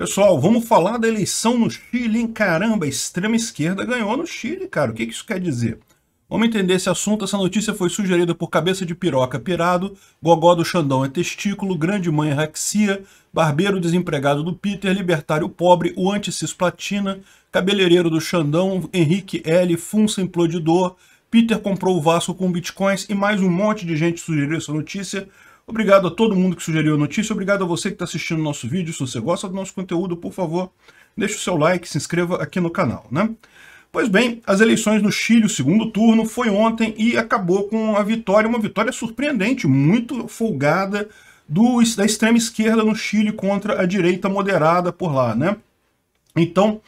Pessoal, vamos falar da eleição no Chile, hein? Caramba, a extrema esquerda ganhou no Chile, cara. O que, isso quer dizer? Vamos entender esse assunto. Essa notícia foi sugerida por Cabeça de Piroca Pirado, Gogó do Xandão é Testículo, Grande Mãe Raxia, Barbeiro Desempregado do Peter, Libertário Pobre, o Anticisplatina, Cabeleireiro do Xandão, Henrique L, Funça Implodidor, Peter comprou o Vasco com bitcoins e mais um monte de gente sugeriu essa notícia. Obrigado a todo mundo que sugeriu a notícia, obrigado a você que está assistindo o nosso vídeo. Se você gosta do nosso conteúdo, por favor, deixe o seu like, se inscreva aqui no canal, né? Pois bem, as eleições no Chile, o segundo turno, foi ontem e acabou com a vitória, uma vitória surpreendente, muito folgada do, da extrema esquerda no Chile contra a direita moderada por lá, né? Então,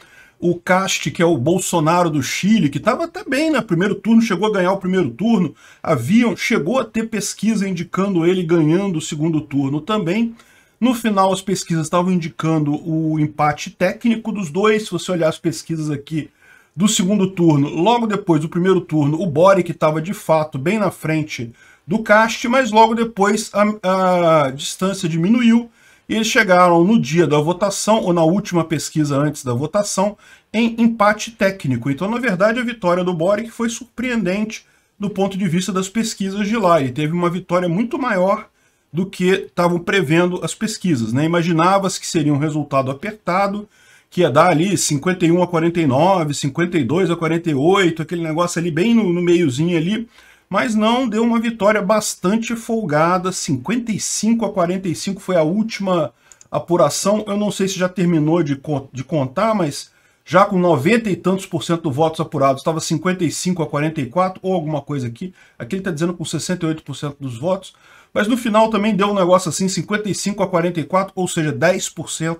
o Cast, que é o Bolsonaro do Chile, que estava até bem no né? primeiro turno, chegou a ganhar o primeiro turno, haviam, chegou a ter pesquisa indicando ele ganhando o segundo turno também. No final, as pesquisas estavam indicando o empate técnico dos dois. Se você olhar as pesquisas aqui do segundo turno, logo depois do primeiro turno, o Boric estava de fato bem na frente do Cast, mas logo depois a, a distância diminuiu e eles chegaram no dia da votação, ou na última pesquisa antes da votação, em empate técnico. Então, na verdade, a vitória do Boric foi surpreendente do ponto de vista das pesquisas de lá. Ele teve uma vitória muito maior do que estavam prevendo as pesquisas. Né? Imaginava-se que seria um resultado apertado, que ia dar ali 51 a 49, 52 a 48, aquele negócio ali bem no, no meiozinho ali, mas não deu uma vitória bastante folgada, 55 a 45 foi a última apuração, eu não sei se já terminou de, de contar, mas já com 90 e tantos por cento dos votos apurados, estava 55 a 44 ou alguma coisa aqui, aqui ele está dizendo com 68% por cento dos votos, mas no final também deu um negócio assim, 55 a 44, ou seja, 10%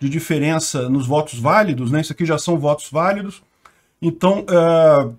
de diferença nos votos válidos, né? Isso aqui já são votos válidos. Então, uh,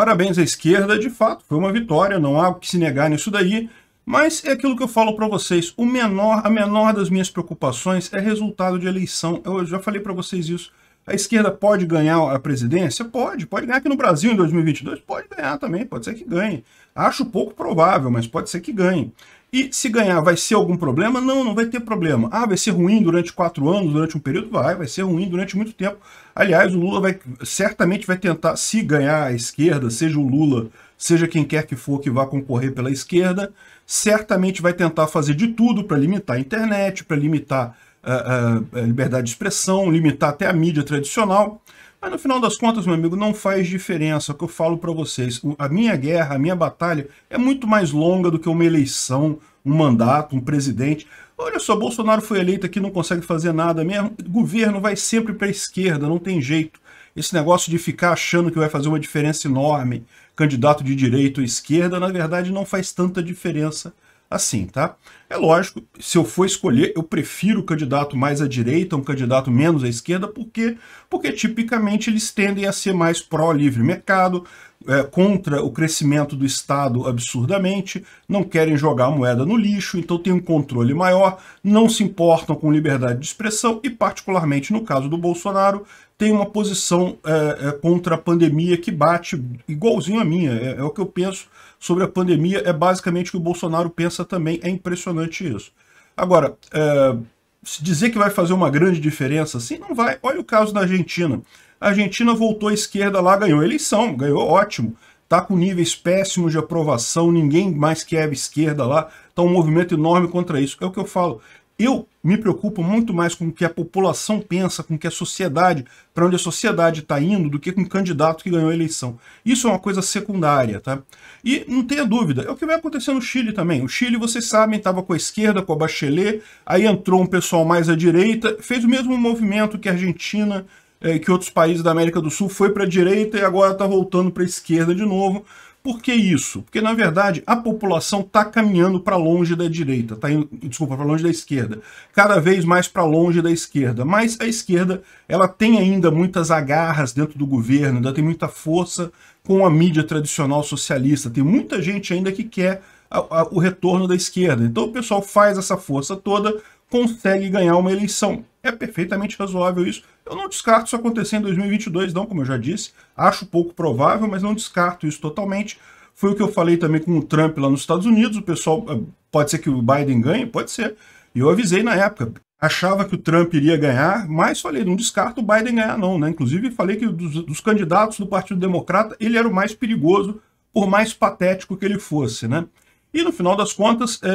Parabéns à esquerda, de fato, foi uma vitória, não há o que se negar nisso daí, mas é aquilo que eu falo para vocês, o menor, a menor das minhas preocupações é resultado de eleição. Eu já falei para vocês isso. A esquerda pode ganhar a presidência? Pode, pode ganhar aqui no Brasil em 2022, pode ganhar também, pode ser que ganhe. Acho pouco provável, mas pode ser que ganhe. E se ganhar, vai ser algum problema? Não, não vai ter problema. Ah, vai ser ruim durante quatro anos, durante um período? Vai, vai ser ruim durante muito tempo. Aliás, o Lula vai, certamente vai tentar, se ganhar a esquerda, seja o Lula, seja quem quer que for que vá concorrer pela esquerda, certamente vai tentar fazer de tudo para limitar a internet, para limitar a, ah, a, ah, a liberdade de expressão, limitar até a mídia tradicional. Mas no final das contas, meu amigo, não faz diferença o que eu falo para vocês. A minha guerra, a minha batalha é muito mais longa do que uma eleição, um mandato, um presidente. Olha só, Bolsonaro foi eleito aqui, não consegue fazer nada mesmo. O governo vai sempre para a esquerda, não tem jeito. Esse negócio de ficar achando que vai fazer uma diferença enorme, candidato de direita ou esquerda, na verdade não faz tanta diferença assim, tá? É lógico, se eu for escolher, eu prefiro o candidato mais à direita, um candidato menos à esquerda, porque porque tipicamente eles tendem a ser mais pró-livre mercado, é, contra o crescimento do Estado absurdamente, não querem jogar a moeda no lixo, então tem um controle maior, não se importam com liberdade de expressão e, particularmente no caso do Bolsonaro, tem uma posição é, é, contra a pandemia que bate igualzinho a minha. É, é, o que eu penso sobre a pandemia, é basicamente o que o Bolsonaro pensa também. É impressionante isso. Agora, é, se dizer que vai fazer uma grande diferença assim, não vai. Olha o caso da Argentina. A Argentina voltou à esquerda lá, ganhou a eleição, ganhou ótimo. Está com níveis péssimos de aprovação, ninguém mais quer a esquerda lá. Está um movimento enorme contra isso. É o que eu falo. Eu me preocupo muito mais com o que a população pensa, com o que a sociedade, para onde a sociedade está indo, do que com o candidato que ganhou a eleição. Isso é uma coisa secundária, tá? E não tenha dúvida, é o que vai acontecer no Chile também. O Chile, vocês sabem, estava com a esquerda, com a Bachelet, aí entrou um pessoal mais à direita, fez o mesmo movimento que a Argentina, eh, que outros países da América do Sul, foi para a direita e agora está voltando para a esquerda de novo. Por que isso? Porque, na verdade, a população está caminhando para longe da direita, tá indo, desculpa, para longe da esquerda, cada vez mais para longe da esquerda. Mas a esquerda ela tem ainda muitas agarras dentro do governo, ainda tem muita força com a mídia tradicional socialista. Tem muita gente ainda que quer a, a, o retorno da esquerda. Então o pessoal faz essa força toda consegue ganhar uma eleição. É perfeitamente razoável isso. Eu não descarto isso acontecer em 2022, não, como eu já disse. Acho pouco provável, mas não descarto isso totalmente. Foi o que eu falei também com o Trump lá nos Estados Unidos. O pessoal, ah, pode ser que o Biden ganhe? Pode ser. E eu avisei na época. Achava que o Trump iria ganhar, mas falei, não descarto o Biden ganhar, não, né? Inclusive, falei que dos, dos candidatos do Partido Democrata, ele era o mais perigoso, por mais patético que ele fosse, né? E no final das contas, é,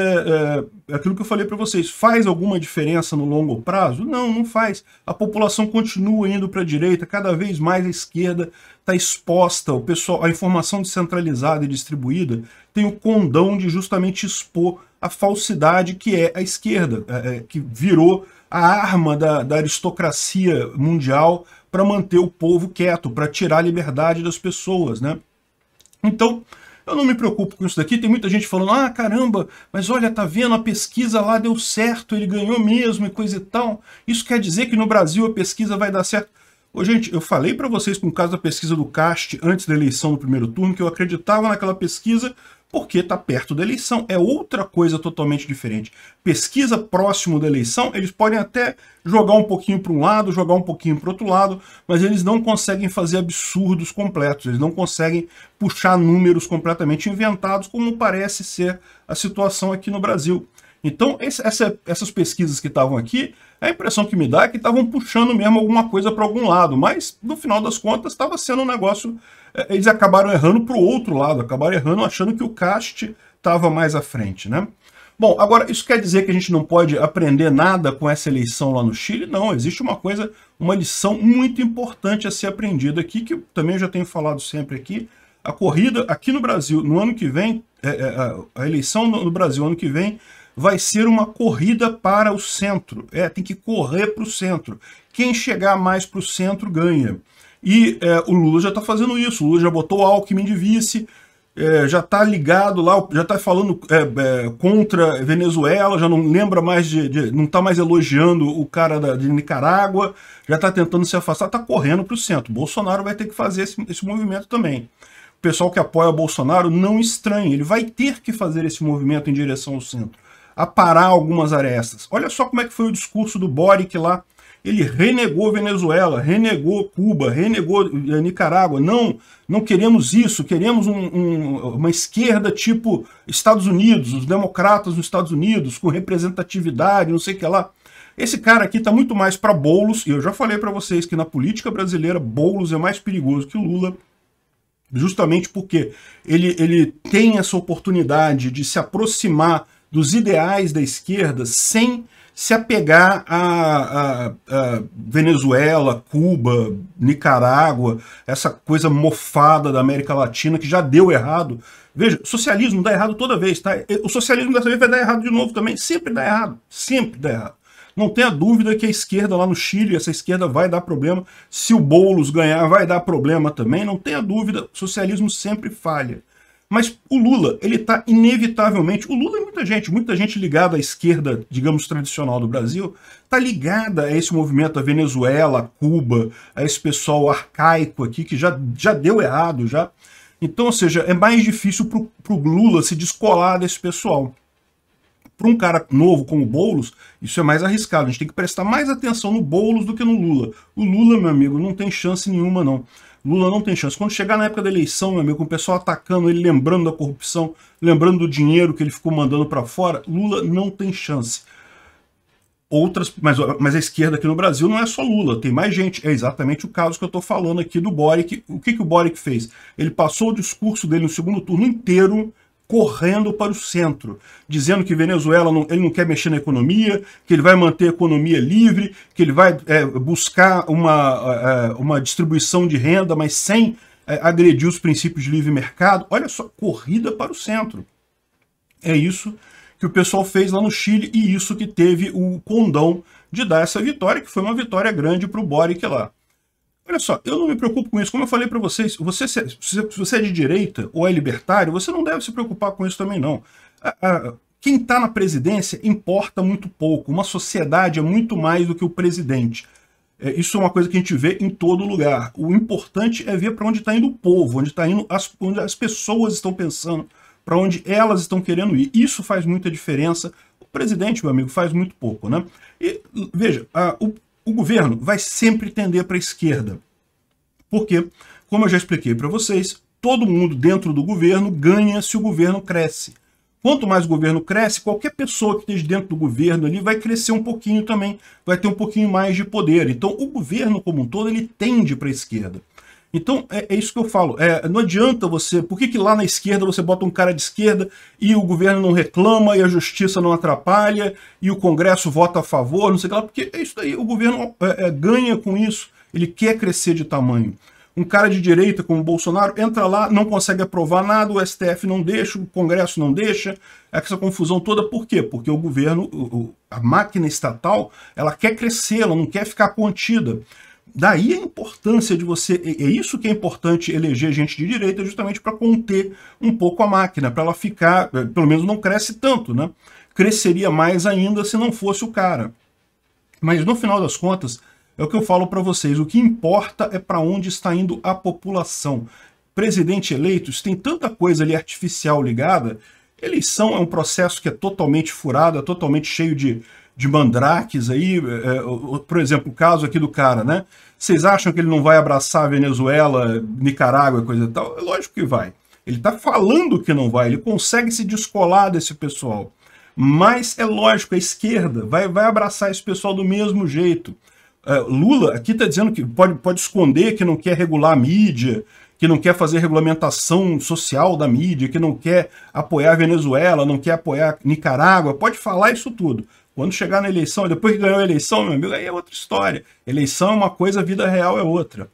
é, é aquilo que eu falei para vocês, faz alguma diferença no longo prazo? Não, não faz. A população continua indo para a direita, cada vez mais a esquerda está exposta, o pessoal, a informação descentralizada e distribuída tem o condão de justamente expor a falsidade que é a esquerda, é, é que virou a arma da, da aristocracia mundial para manter o povo quieto, para tirar a liberdade das pessoas. Né? Então, eu não me preocupo com isso daqui. Tem muita gente falando: ah, caramba, mas olha, tá vendo? A pesquisa lá deu certo, ele ganhou mesmo e coisa e tal. Isso quer dizer que no Brasil a pesquisa vai dar certo. Ô, gente, eu falei para vocês com o caso da pesquisa do CAST antes da eleição no primeiro turno que eu acreditava naquela pesquisa, porque está perto da eleição. É outra coisa totalmente diferente. Pesquisa próximo da eleição, eles podem até jogar um pouquinho para um lado, jogar um pouquinho para outro lado, mas eles não conseguem fazer absurdos completos, eles não conseguem puxar números completamente inventados, como parece ser a situação aqui no Brasil. Então, esse, essa, essas pesquisas que estavam aqui, a impressão que me dá é que estavam puxando mesmo alguma coisa para algum lado, mas no final das contas estava sendo um negócio. É, eles acabaram errando para o outro lado, acabaram errando achando que o cast estava mais à frente, né? Bom, agora, isso quer dizer que a gente não pode aprender nada com essa eleição lá no Chile? Não, existe uma coisa, uma lição muito importante a ser aprendida aqui, que também eu já tenho falado sempre aqui. A corrida aqui no Brasil, no ano que vem, é, é, a eleição no Brasil ano que vem vai ser uma corrida para o centro. É, tem que correr para o centro. Quem chegar mais para o centro ganha. E é, o Lula já está fazendo isso. O Lula já botou o Alckmin de vice, é, já está ligado lá, já está falando é, é, contra Venezuela, já não lembra mais de. de não está mais elogiando o cara da, de Nicarágua, já está tentando se afastar, está correndo para o centro. Bolsonaro vai ter que fazer esse, esse movimento também O pessoal que apoia Bolsonaro não estranhe, ele vai ter que fazer esse movimento em direção ao centro a parar algumas arestas. Olha só como é que foi o discurso do Boric lá. Ele renegou Venezuela, renegou Cuba, renegou eh, Nicarágua. Não, não queremos isso. Queremos um, um, uma esquerda tipo Estados Unidos, os democratas nos Estados Unidos, com representatividade, não sei o que lá. Esse cara aqui está muito mais para bolos. e eu já falei para vocês que na política brasileira, bolos é mais perigoso que Lula, justamente porque ele, ele tem essa oportunidade de se aproximar dos ideais da esquerda sem se apegar a, a, a, Venezuela, Cuba, Nicarágua, essa coisa mofada da América Latina que já deu errado. Veja, socialismo dá errado toda vez, tá? O socialismo dessa vez vai dar errado de novo também. Sempre dá errado, sempre dá errado. Não tenha dúvida que a esquerda lá no Chile, essa esquerda vai dar problema. Se o Boulos ganhar, vai dar problema também. Não tenha dúvida, socialismo sempre falha. Mas o Lula, ele está inevitavelmente. O Lula é muita gente, muita gente ligada à esquerda, digamos, tradicional do Brasil, está ligada a esse movimento, a Venezuela, a Cuba, a esse pessoal arcaico aqui que já, já deu errado, já. Então, ou seja, é mais difícil para o Lula se descolar desse pessoal. Para um cara novo como o Boulos, isso é mais arriscado. A gente tem que prestar mais atenção no Boulos do que no Lula. O Lula, meu amigo, não tem chance nenhuma, não. Lula não tem chance. Quando chegar na época da eleição, meu amigo, com o pessoal atacando ele, lembrando da corrupção, lembrando do dinheiro que ele ficou mandando para fora, Lula não tem chance. Outras, mas, mas a esquerda aqui no Brasil não é só Lula, tem mais gente. É exatamente o caso que eu estou falando aqui do Boric. O que, que o Boric fez? Ele passou o discurso dele no segundo turno inteiro correndo para o centro, dizendo que Venezuela não, ele não quer mexer na economia, que ele vai manter a economia livre, que ele vai é, buscar uma, é, uma distribuição de renda, mas sem é, agredir os princípios de livre mercado. Olha só, corrida para o centro. É isso que o pessoal fez lá no Chile e isso que teve o condão de dar essa vitória, que foi uma vitória grande para o Boric lá. Olha só, eu não me preocupo com isso. Como eu falei para vocês, você, se, você é de direita ou é libertário, você não deve se preocupar com isso também, não. quem está na presidência importa muito pouco. Uma sociedade é muito mais do que o presidente. É, isso é uma coisa que a gente vê em todo lugar. O importante é ver para onde está indo o povo, onde, tá indo as, onde as pessoas estão pensando, para onde elas estão querendo ir. Isso faz muita diferença O presidente, meu amigo, faz muito pouco, né? E veja, a, o, o governo vai sempre tender para a esquerda. Porque, como eu já expliquei para vocês, todo mundo dentro do governo ganha se o governo cresce. Quanto mais o governo cresce, qualquer pessoa que esteja dentro do governo ali vai crescer um pouquinho também, vai ter um pouquinho mais de poder. Então, o governo como um todo, ele tende para a esquerda. Então, é, é, isso que eu falo. É, não adianta você. Por que, que lá na esquerda você bota um cara de esquerda e o governo não reclama, e a justiça não atrapalha, e o Congresso vota a favor, não sei o que lá, porque é isso daí. O governo é, é ganha com isso. Ele quer crescer de tamanho. Um cara de direita como o Bolsonaro entra lá, não consegue aprovar nada, o STF não deixa, o Congresso não deixa, é essa confusão toda. Por quê? Porque o governo, a máquina estatal, ela quer crescer, ela não quer ficar contida. Daí a importância de você, é isso que é importante eleger gente de direita, justamente para conter um pouco a máquina, para ela ficar, eh, pelo menos não cresce tanto, né? Cresceria mais ainda se não fosse o cara. Mas no final das contas, é o que eu falo para vocês, o que importa é para onde está indo a população. Presidente eleito, isso tem tanta coisa ali artificial ligada, eleição é um processo que é totalmente furado, é totalmente cheio de de mandrakes aí, é, é por exemplo, o caso aqui do cara, né? Vocês acham que ele não vai abraçar Venezuela, Nicarágua, coisa e tal? É lógico que vai. Ele está falando que não vai, ele consegue se descolar desse pessoal. Mas é lógico, a esquerda vai, vai abraçar esse pessoal do mesmo jeito. É, Lula aqui está dizendo que pode, pode esconder que não quer regular a mídia, que não quer fazer regulamentação social da mídia, que não quer apoiar a Venezuela, não quer apoiar a Nicarágua, pode falar isso tudo. Quando chegar na eleição, depois que ganhou a eleição, meu amigo, aí é outra história. Eleição é uma coisa, vida real é outra.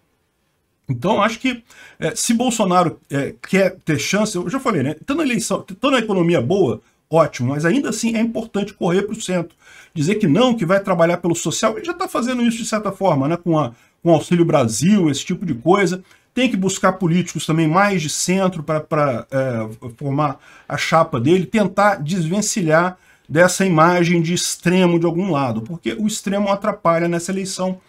Então, acho que é, se Bolsonaro é, quer ter chance, eu já falei, né? Tendo eleição, tendo a economia boa, ótimo, mas ainda assim é importante correr para o centro. Dizer que não, que vai trabalhar pelo social, ele já está fazendo isso de certa forma, né? Com, a, com o Auxílio Brasil, esse tipo de coisa. Tem que buscar políticos também mais de centro para é, formar a chapa dele, tentar desvencilhar dessa imagem de extremo de algum lado, porque o extremo atrapalha nessa eleição.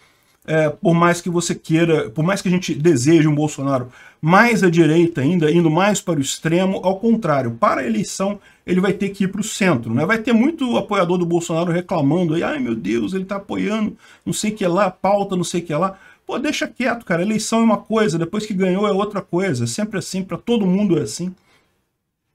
É, por mais que você queira, por mais que a gente deseje um Bolsonaro mais à direita ainda, indo mais para o extremo, ao contrário, para a eleição ele vai ter que ir para o centro, né? Vai ter muito apoiador do Bolsonaro reclamando aí, ai meu Deus, ele está apoiando, não sei o que lá, pauta, não sei o que lá. Pô, deixa quieto, cara, eleição é uma coisa, depois que ganhou é outra coisa, é sempre assim, para todo mundo é assim.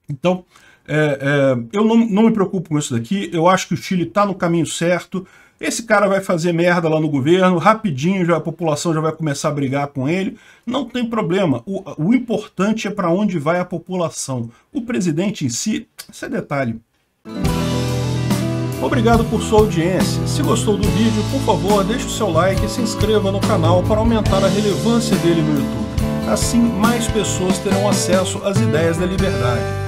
Então, é, é, eu não, não me preocupo com isso daqui, eu acho que o Chile está no caminho certo, esse cara vai fazer merda lá no governo, rapidinho já, a população já vai começar a brigar com ele. Não tem problema. O, o importante é para onde vai a população. O presidente em si, isso é detalhe. Obrigado por sua audiência. Se gostou do vídeo, por favor, deixe o seu like e se inscreva no canal para aumentar a relevância dele no YouTube. Assim, mais pessoas terão acesso às ideias da liberdade